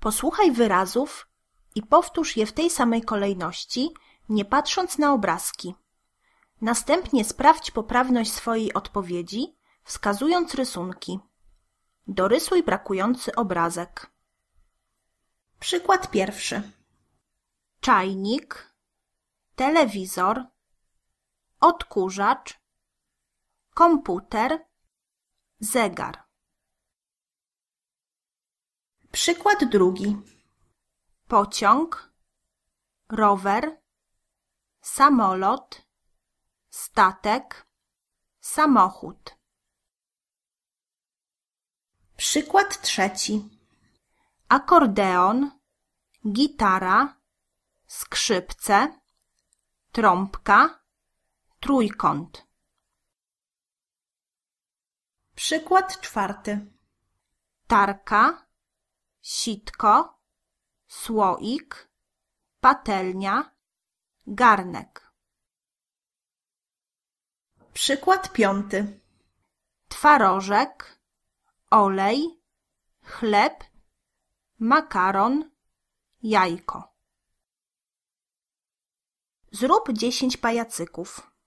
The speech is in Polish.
Posłuchaj wyrazów i powtórz je w tej samej kolejności, nie patrząc na obrazki. Następnie sprawdź poprawność swojej odpowiedzi, wskazując rysunki. Dorysuj brakujący obrazek. Przykład pierwszy. Czajnik, telewizor, odkurzacz, komputer, zegar. Przykład drugi. Pociąg, rower, samolot, statek, samochód. Przykład trzeci. Akordeon, gitara, skrzypce, trąbka, trójkąt. Przykład czwarty. Tarka, sitko, słoik, patelnia, garnek. Przykład piąty. Twarożek, olej, chleb, makaron, jajko. Zrób dziesięć pajacyków.